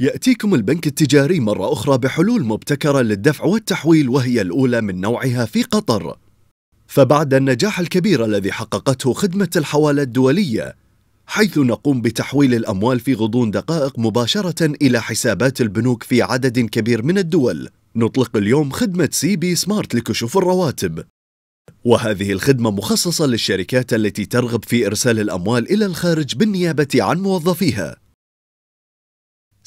يأتيكم البنك التجاري مرة أخرى بحلول مبتكرة للدفع والتحويل وهي الأولى من نوعها في قطر. فبعد النجاح الكبير الذي حققته خدمة الحوالة الدولية، حيث نقوم بتحويل الأموال في غضون دقائق مباشرة إلى حسابات البنوك في عدد كبير من الدول، نطلق اليوم خدمة سي بي سمارت لكشوف الرواتب. وهذه الخدمة مخصصة للشركات التي ترغب في إرسال الأموال إلى الخارج بالنيابة عن موظفيها.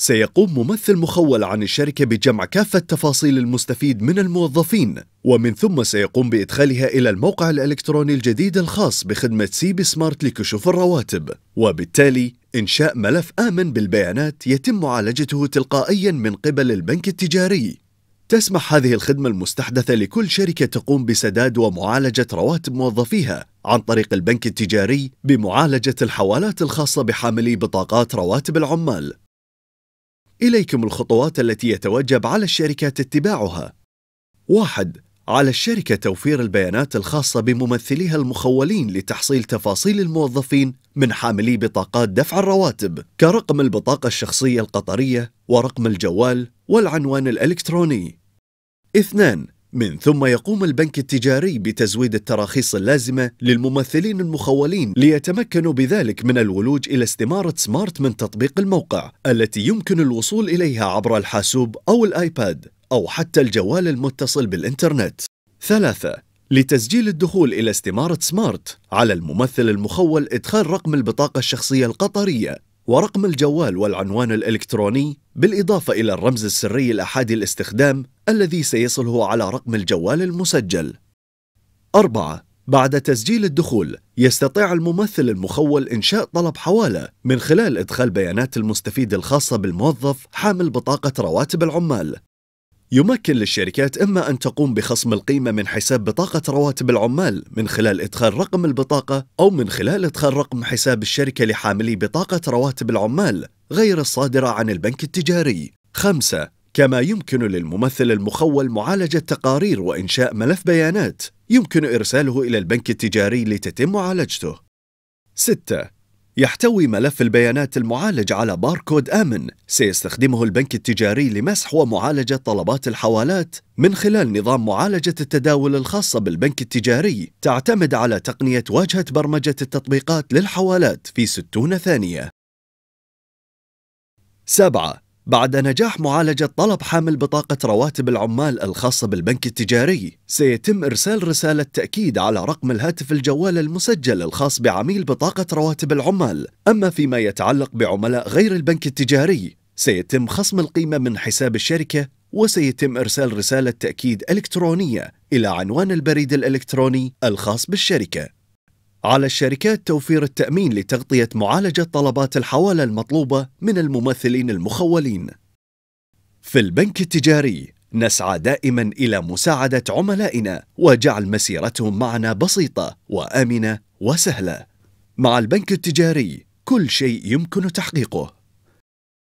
سيقوم ممثل مخول عن الشركة بجمع كافة تفاصيل المستفيد من الموظفين ومن ثم سيقوم بإدخالها إلى الموقع الإلكتروني الجديد الخاص بخدمة بي سمارت لكشوف الرواتب وبالتالي إنشاء ملف آمن بالبيانات يتم معالجته تلقائيا من قبل البنك التجاري تسمح هذه الخدمة المستحدثة لكل شركة تقوم بسداد ومعالجة رواتب موظفيها عن طريق البنك التجاري بمعالجة الحوالات الخاصة بحاملي بطاقات رواتب العمال إليكم الخطوات التي يتوجب على الشركات اتباعها. 1. على الشركة توفير البيانات الخاصة بممثليها المخولين لتحصيل تفاصيل الموظفين من حاملي بطاقات دفع الرواتب كرقم البطاقة الشخصية القطرية ورقم الجوال والعنوان الإلكتروني. اثنان من ثم يقوم البنك التجاري بتزويد التراخيص اللازمة للممثلين المخولين ليتمكنوا بذلك من الولوج إلى استمارة سمارت من تطبيق الموقع التي يمكن الوصول إليها عبر الحاسوب أو الآيباد أو حتى الجوال المتصل بالإنترنت. ثلاثة لتسجيل الدخول إلى استمارة سمارت على الممثل المخول إدخال رقم البطاقة الشخصية القطرية ورقم الجوال والعنوان الإلكتروني بالإضافة إلى الرمز السري الأحادي الاستخدام الذي سيصله على رقم الجوال المسجل. أربعة بعد تسجيل الدخول، يستطيع الممثل المخول إنشاء طلب حوالة من خلال إدخال بيانات المستفيد الخاصة بالموظف حامل بطاقة رواتب العمال. يمكن للشركات إما أن تقوم بخصم القيمة من حساب بطاقة رواتب العمال من خلال إدخال رقم البطاقة أو من خلال إدخال رقم حساب الشركة لحاملي بطاقة رواتب العمال غير الصادرة عن البنك التجاري. 5. كما يمكن للممثل المخول معالجة تقارير وإنشاء ملف بيانات يمكن إرساله إلى البنك التجاري لتتم معالجته. 6. يحتوي ملف البيانات المعالج على باركود آمن سيستخدمه البنك التجاري لمسح ومعالجة طلبات الحوالات من خلال نظام معالجة التداول الخاصة بالبنك التجاري تعتمد على تقنية واجهة برمجة التطبيقات للحوالات في 60 ثانية 7. بعد نجاح معالجة طلب حامل بطاقة رواتب العمال الخاصة بالبنك التجاري، سيتم إرسال رسالة تأكيد على رقم الهاتف الجوال المسجل الخاص بعميل بطاقة رواتب العمال، أما فيما يتعلق بعملاء غير البنك التجاري، سيتم خصم القيمة من حساب الشركة، وسيتم إرسال رسالة تأكيد إلكترونية إلى عنوان البريد الإلكتروني الخاص بالشركة. على الشركات توفير التأمين لتغطية معالجة طلبات الحوالة المطلوبة من الممثلين المخولين. في البنك التجاري نسعى دائما إلى مساعدة عملائنا وجعل مسيرتهم معنا بسيطة وآمنة وسهلة. مع البنك التجاري كل شيء يمكن تحقيقه.